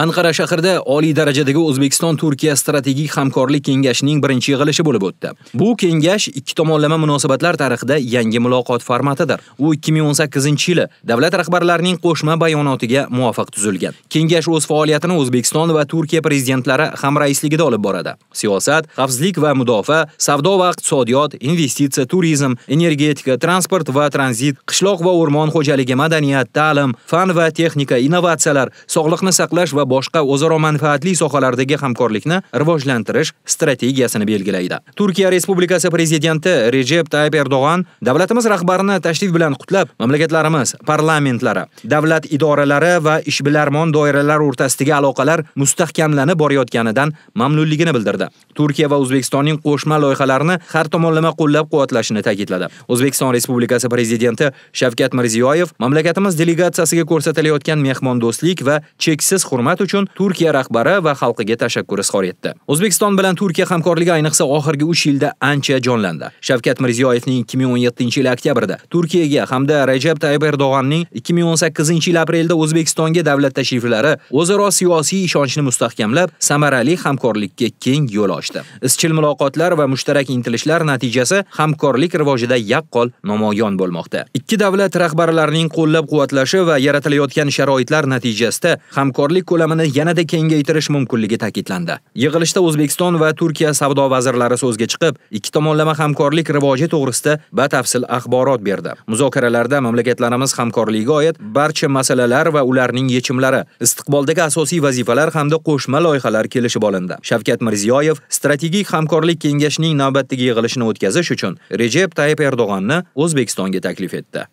Anqara shahrida oliy darajadagi O'zbekiston Turkiya strategik hamkorlik kengashining birinchi yig'ilishi bo'lib o'tdi. Bu kengash ikki tomonlama munosabatlar tarixida yangi muloqot formatidir. U 2018-yili davlat rahbarlarining qo'shma bayonotiga muvofiq tuzilgan. Kengash o'z faoliyatini O'zbekiston va Turkiya prezidentlari hamraisligida olib boradi. Siyosat, xavfsizlik va mudofaa, savdo va iqtisodiyot, investitsiya, turizm, energetika, transport va tranzit, qishloq va o'rmon xo'jaligi, madaniyat, ta'lim, fan va texnika, innovatsiyalar, sog'liqni saqlash va boshqa o'zaro manfaatli sohalardagi hamkorlikni rivojlantirish strategiyasini belgilaydi turkiya respublikasi prezidenti rejep tayyib erdo'g'an davlatimiz rahbarini tashrif bilan qutlab mamlakatlarimiz parlamentlari davlat idoralari va ishbilarmon doiralar o'rtasidagi aloqalar mustahkamlanib borayotganidan mamnunligini bildirdi turkiya va o'zbekistonning qo'shma loyihalarini har tomonlama qo'llab quvvatlashini ta'kidladi o'zbekiston respublikasi prezidenti shavkat mirziyoyev mamlakatimiz delegatsiyasiga ko'rsatilayotgan mehmondo'stlik va cheksiz hurmat xizmat uchun Turkiya rahbari va xalqiga tashakkur izhor etdi. O'zbekiston bilan Turkiya hamkorligi ayniqsa oxirgi 3 yilda ancha jonlandi. Shavkat Mirziyoyevning 2017-yil oktyabrda Turkiyaga hamda Rajab Tayyip Erdo'g'onning 2018-yil aprelda O'zbekistonga davlat tashriflari o'zaro siyosiy ishonchni mustahkamlab, samarali hamkorlikka keng yo'l ochdi. Izchil muloqotlar va mushtarak intilishlar natijasi hamkorlik rivojida yaqqol namoyon bo'lmoqda. Ikki davlat rahbarlarining qo'llab-quvvatlashi va yaratilayotgan sharoitlar natijasida hamkorlik ko'lamini yanada kengaytirish mumkinligi ta'kidlandi. Yig'ilishda O'zbekiston va Turkiya savdo vazirlari so'zga chiqib, ikki tomonlama hamkorlik rivoji to'g'risida batafsil axborot berdi. Muzokaralarda mamlakatlarimiz hamkorligiga oid barcha masalalar va ularning yechimlari, istiqboldagi asosiy vazifalar hamda qo'shma loyihalar kelishib olindi. Shavkat Mirziyoyev strategik hamkorlik kengashining navbatdagi yig'ilishini o'tkazish uchun Rejep Tayyip Erdo'g'onni O'zbekistonga taklif etdi.